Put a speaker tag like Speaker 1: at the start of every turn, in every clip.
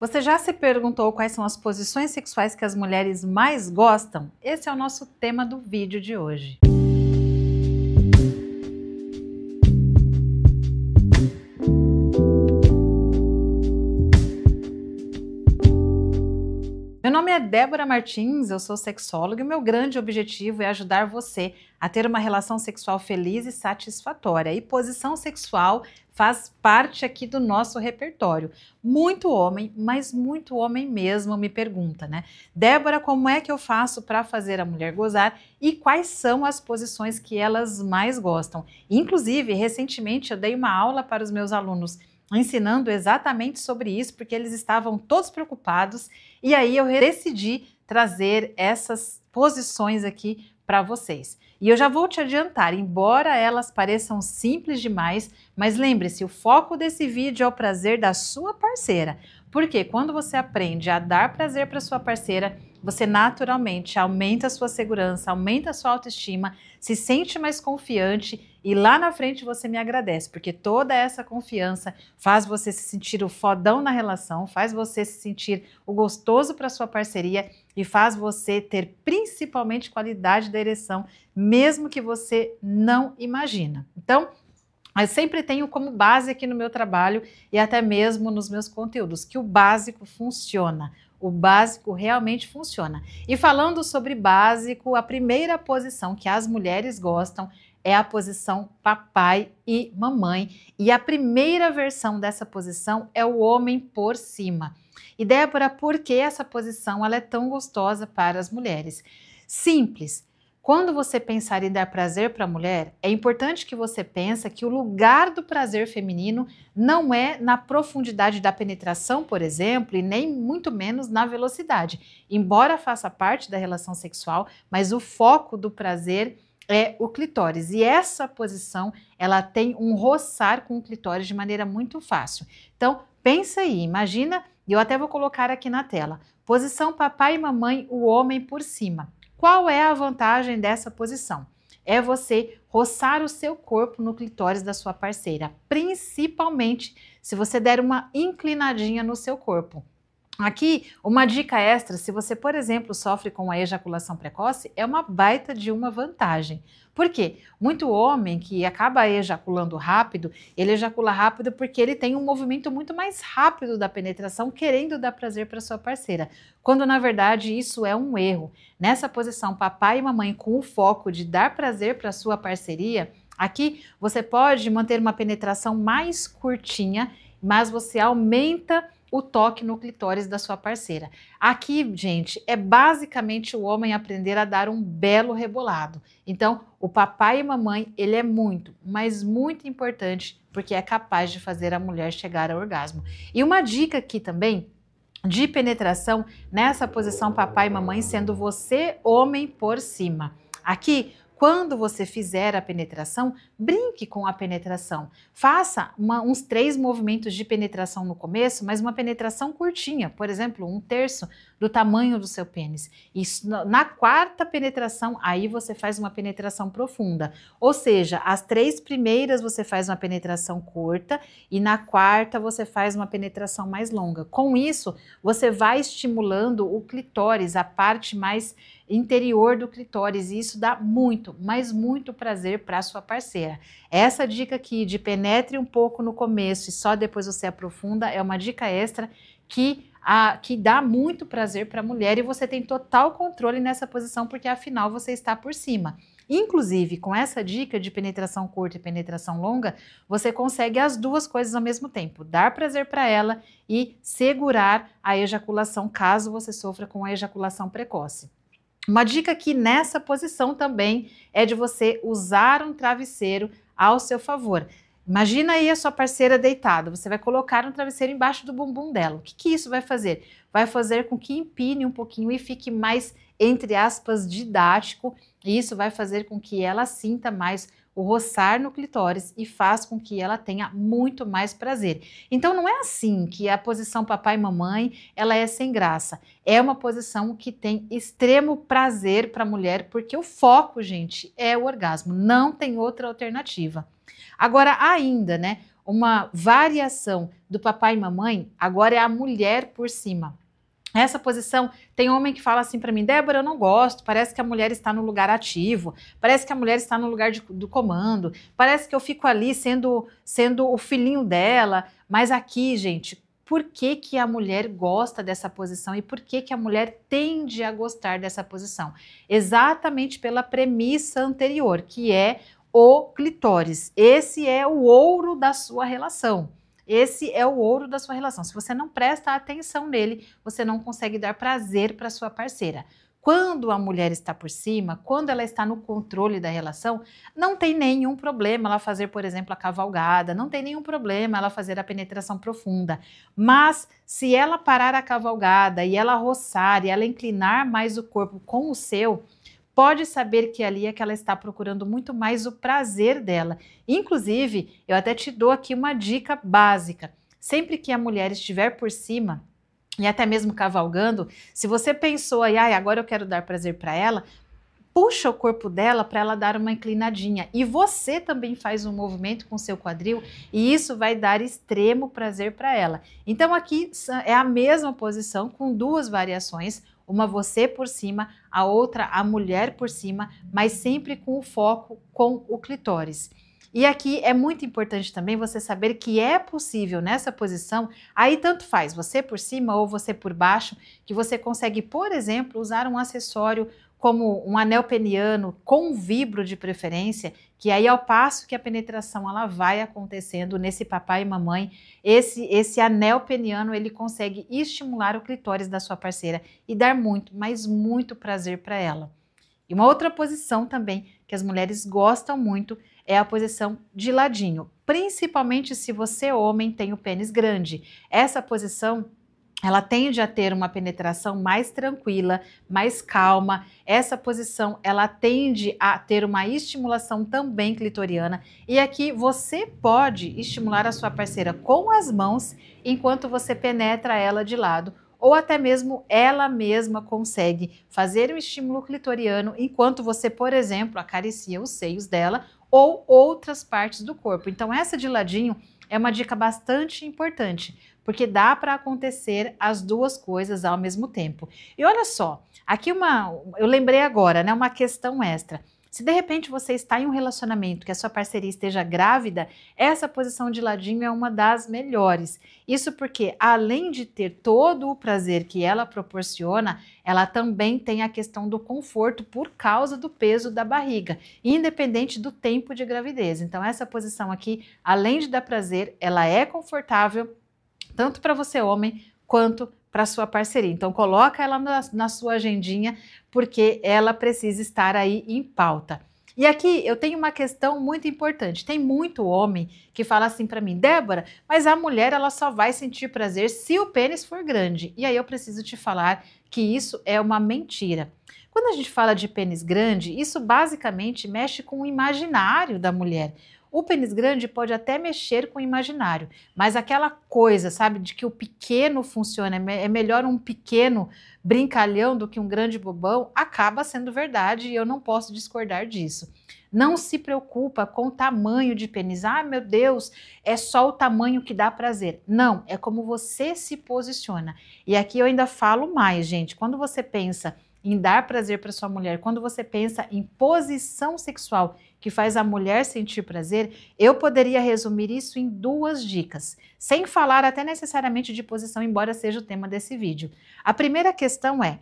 Speaker 1: Você já se perguntou quais são as posições sexuais que as mulheres mais gostam? Esse é o nosso tema do vídeo de hoje. é Débora Martins, eu sou sexóloga e meu grande objetivo é ajudar você a ter uma relação sexual feliz e satisfatória. E posição sexual faz parte aqui do nosso repertório. Muito homem, mas muito homem mesmo me pergunta, né? Débora, como é que eu faço para fazer a mulher gozar e quais são as posições que elas mais gostam? Inclusive, recentemente eu dei uma aula para os meus alunos ensinando exatamente sobre isso, porque eles estavam todos preocupados. E aí eu decidi trazer essas posições aqui para vocês. E eu já vou te adiantar, embora elas pareçam simples demais, mas lembre-se, o foco desse vídeo é o prazer da sua parceira. Porque quando você aprende a dar prazer para sua parceira, você naturalmente aumenta a sua segurança, aumenta a sua autoestima, se sente mais confiante e lá na frente você me agradece, porque toda essa confiança faz você se sentir o fodão na relação, faz você se sentir o gostoso para sua parceria e faz você ter principalmente qualidade da ereção, mesmo que você não imagina. Então, mas sempre tenho como base aqui no meu trabalho e até mesmo nos meus conteúdos que o básico funciona. O básico realmente funciona. E falando sobre básico, a primeira posição que as mulheres gostam é a posição papai e mamãe. E a primeira versão dessa posição é o homem por cima. E Débora, por que essa posição ela é tão gostosa para as mulheres? Simples. Quando você pensar em dar prazer para a mulher, é importante que você pense que o lugar do prazer feminino não é na profundidade da penetração, por exemplo, e nem muito menos na velocidade. Embora faça parte da relação sexual, mas o foco do prazer é o clitóris. E essa posição, ela tem um roçar com o clitóris de maneira muito fácil. Então, pensa aí, imagina, e eu até vou colocar aqui na tela. Posição papai e mamãe, o homem por cima qual é a vantagem dessa posição? É você roçar o seu corpo no clitóris da sua parceira, principalmente se você der uma inclinadinha no seu corpo. Aqui, uma dica extra, se você, por exemplo, sofre com a ejaculação precoce, é uma baita de uma vantagem. Por quê? Muito homem que acaba ejaculando rápido, ele ejacula rápido porque ele tem um movimento muito mais rápido da penetração, querendo dar prazer para sua parceira, quando na verdade isso é um erro. Nessa posição, papai e mamãe com o foco de dar prazer para sua parceria, aqui você pode manter uma penetração mais curtinha, mas você aumenta o toque no clitóris da sua parceira. Aqui, gente, é basicamente o homem aprender a dar um belo rebolado. Então, o papai e mamãe, ele é muito, mas muito importante, porque é capaz de fazer a mulher chegar ao orgasmo. E uma dica aqui também de penetração nessa posição papai e mamãe, sendo você homem por cima. Aqui, quando você fizer a penetração, brinque com a penetração. Faça uma, uns três movimentos de penetração no começo, mas uma penetração curtinha, por exemplo, um terço do tamanho do seu pênis. Isso, na quarta penetração, aí você faz uma penetração profunda. Ou seja, as três primeiras você faz uma penetração curta e na quarta você faz uma penetração mais longa. Com isso, você vai estimulando o clitóris, a parte mais interior do clitóris e isso dá muito, mas muito prazer para sua parceira. Essa dica aqui de penetre um pouco no começo e só depois você aprofunda é uma dica extra que a, que dá muito prazer para a mulher e você tem total controle nessa posição porque afinal você está por cima. Inclusive, com essa dica de penetração curta e penetração longa, você consegue as duas coisas ao mesmo tempo: dar prazer para ela e segurar a ejaculação caso você sofra com a ejaculação precoce. Uma dica que nessa posição também é de você usar um travesseiro ao seu favor. Imagina aí a sua parceira deitada, você vai colocar um travesseiro embaixo do bumbum dela. O que, que isso vai fazer? Vai fazer com que empine um pouquinho e fique mais, entre aspas, didático. E isso vai fazer com que ela sinta mais o roçar no clitóris e faz com que ela tenha muito mais prazer. Então não é assim que a posição papai e mamãe, ela é sem graça. É uma posição que tem extremo prazer para a mulher, porque o foco, gente, é o orgasmo, não tem outra alternativa. Agora ainda, né, uma variação do papai e mamãe, agora é a mulher por cima. Essa posição tem homem que fala assim para mim, Débora, eu não gosto. Parece que a mulher está no lugar ativo, parece que a mulher está no lugar de, do comando, parece que eu fico ali sendo sendo o filhinho dela. Mas aqui, gente, por que, que a mulher gosta dessa posição e por que, que a mulher tende a gostar dessa posição? Exatamente pela premissa anterior, que é o clitóris. Esse é o ouro da sua relação. Esse é o ouro da sua relação. Se você não presta atenção nele, você não consegue dar prazer para sua parceira. Quando a mulher está por cima, quando ela está no controle da relação, não tem nenhum problema ela fazer, por exemplo, a cavalgada, não tem nenhum problema ela fazer a penetração profunda. Mas se ela parar a cavalgada e ela roçar e ela inclinar mais o corpo com o seu, pode saber que ali é que ela está procurando muito mais o prazer dela. Inclusive, eu até te dou aqui uma dica básica. Sempre que a mulher estiver por cima, e até mesmo cavalgando, se você pensou aí, agora eu quero dar prazer para ela, puxa o corpo dela para ela dar uma inclinadinha. E você também faz um movimento com seu quadril e isso vai dar extremo prazer para ela. Então aqui é a mesma posição com duas variações uma você por cima, a outra a mulher por cima, mas sempre com o foco com o clitóris. E aqui é muito importante também você saber que é possível nessa posição, aí tanto faz, você por cima ou você por baixo, que você consegue, por exemplo, usar um acessório como um anel peniano com vibro de preferência, que aí ao passo que a penetração ela vai acontecendo nesse papai e mamãe, esse esse anel peniano ele consegue estimular o clitóris da sua parceira e dar muito, mas muito prazer para ela. E uma outra posição também que as mulheres gostam muito é a posição de ladinho, principalmente se você homem tem o pênis grande. Essa posição ela tende a ter uma penetração mais tranquila, mais calma. Essa posição, ela tende a ter uma estimulação também clitoriana. E aqui você pode estimular a sua parceira com as mãos enquanto você penetra ela de lado, ou até mesmo ela mesma consegue fazer um estímulo clitoriano enquanto você, por exemplo, acaricia os seios dela ou outras partes do corpo. Então essa de ladinho é uma dica bastante importante, porque dá para acontecer as duas coisas ao mesmo tempo. E olha só, aqui uma, eu lembrei agora, né, uma questão extra. Se de repente você está em um relacionamento que a sua parceria esteja grávida, essa posição de ladinho é uma das melhores. Isso porque, além de ter todo o prazer que ela proporciona, ela também tem a questão do conforto por causa do peso da barriga, independente do tempo de gravidez. Então, essa posição aqui, além de dar prazer, ela é confortável tanto para você homem quanto para sua parceria. Então coloca ela na, na sua agendinha porque ela precisa estar aí em pauta. E aqui eu tenho uma questão muito importante. Tem muito homem que fala assim para mim, Débora, mas a mulher ela só vai sentir prazer se o pênis for grande. E aí eu preciso te falar que isso é uma mentira. Quando a gente fala de pênis grande, isso basicamente mexe com o imaginário da mulher. O pênis grande pode até mexer com o imaginário, mas aquela coisa, sabe, de que o pequeno funciona, é, é melhor um pequeno brincalhão do que um grande bobão, acaba sendo verdade e eu não posso discordar disso. Não se preocupa com o tamanho de pênis. Ah, meu Deus, é só o tamanho que dá prazer. Não, é como você se posiciona. E aqui eu ainda falo mais, gente. Quando você pensa em dar prazer para sua mulher, quando você pensa em posição sexual que faz a mulher sentir prazer, eu poderia resumir isso em duas dicas, sem falar até necessariamente de posição, embora seja o tema desse vídeo. A primeira questão é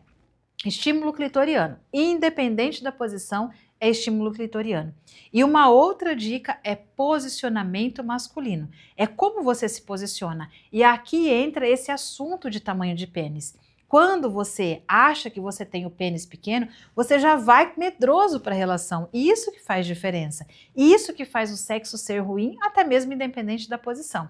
Speaker 1: estímulo clitoriano, independente da posição, é estímulo clitoriano. E uma outra dica é posicionamento masculino. É como você se posiciona. E aqui entra esse assunto de tamanho de pênis. Quando você acha que você tem o pênis pequeno, você já vai medroso para a relação. E isso que faz diferença. isso que faz o sexo ser ruim, até mesmo independente da posição.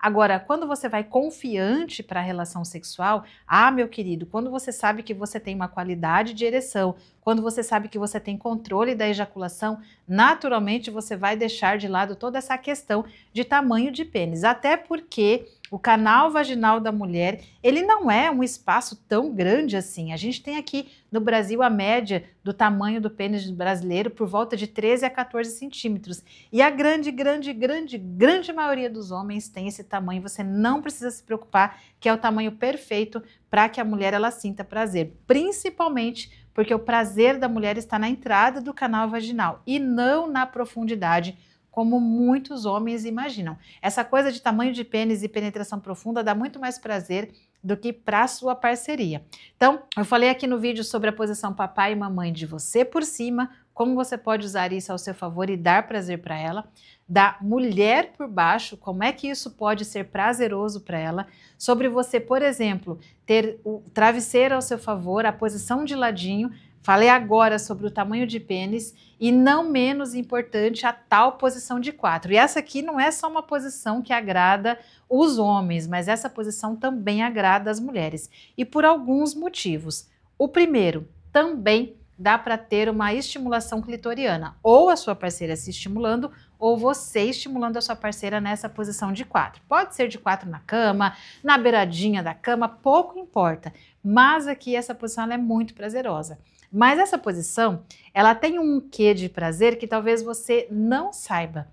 Speaker 1: Agora, quando você vai confiante para a relação sexual, ah, meu querido, quando você sabe que você tem uma qualidade de ereção, quando você sabe que você tem controle da ejaculação, naturalmente você vai deixar de lado toda essa questão de tamanho de pênis. Até porque o canal vaginal da mulher, ele não é um espaço tão grande assim. A gente tem aqui no Brasil a média do tamanho do pênis brasileiro por volta de 13 a 14 centímetros. E a grande, grande, grande, grande maioria dos homens tem esse tamanho. Você não precisa se preocupar, que é o tamanho perfeito para que a mulher ela sinta prazer, principalmente porque o prazer da mulher está na entrada do canal vaginal e não na profundidade como muitos homens imaginam. Essa coisa de tamanho de pênis e penetração profunda dá muito mais prazer do que para sua parceria. Então, eu falei aqui no vídeo sobre a posição papai e mamãe de você por cima, como você pode usar isso ao seu favor e dar prazer para ela, da mulher por baixo, como é que isso pode ser prazeroso para ela, sobre você, por exemplo, ter o travesseiro ao seu favor, a posição de ladinho, Falei agora sobre o tamanho de pênis e não menos importante a tal posição de quatro. E essa aqui não é só uma posição que agrada os homens, mas essa posição também agrada as mulheres e por alguns motivos. O primeiro, também dá para ter uma estimulação clitoriana, ou a sua parceira se estimulando, ou você estimulando a sua parceira nessa posição de quatro. Pode ser de quatro na cama, na beiradinha da cama, pouco importa, mas aqui essa posição é muito prazerosa. Mas essa posição, ela tem um quê de prazer que talvez você não saiba.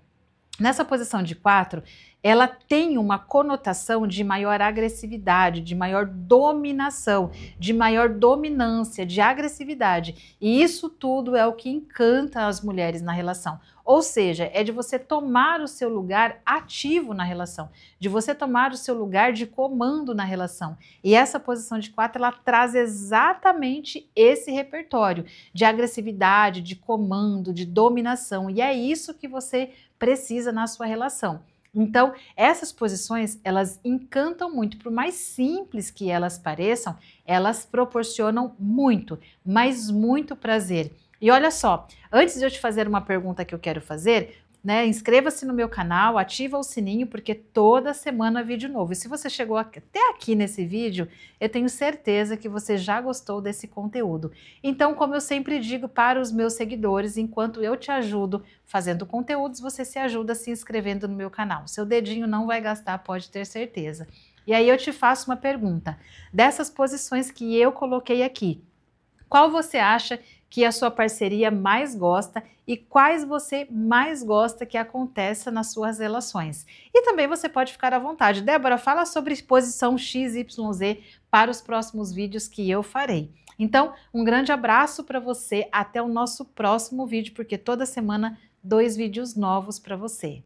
Speaker 1: Nessa posição de quatro, ela tem uma conotação de maior agressividade, de maior dominação, de maior dominância, de agressividade. E isso tudo é o que encanta as mulheres na relação. Ou seja, é de você tomar o seu lugar ativo na relação, de você tomar o seu lugar de comando na relação. E essa posição de quatro ela traz exatamente esse repertório de agressividade, de comando, de dominação. E é isso que você precisa na sua relação. Então, essas posições, elas encantam muito, por mais simples que elas pareçam, elas proporcionam muito, mas muito prazer. E olha só, antes de eu te fazer uma pergunta que eu quero fazer, né? Inscreva-se no meu canal, ativa o sininho, porque toda semana vídeo novo. E se você chegou até aqui nesse vídeo, eu tenho certeza que você já gostou desse conteúdo. Então, como eu sempre digo para os meus seguidores, enquanto eu te ajudo fazendo conteúdos, você se ajuda se inscrevendo no meu canal. Seu dedinho não vai gastar, pode ter certeza. E aí eu te faço uma pergunta. Dessas posições que eu coloquei aqui, qual você acha que que a sua parceria mais gosta e quais você mais gosta que aconteça nas suas relações. E também você pode ficar à vontade. Débora, fala sobre exposição XYZ para os próximos vídeos que eu farei. Então, um grande abraço para você, até o nosso próximo vídeo, porque toda semana dois vídeos novos para você.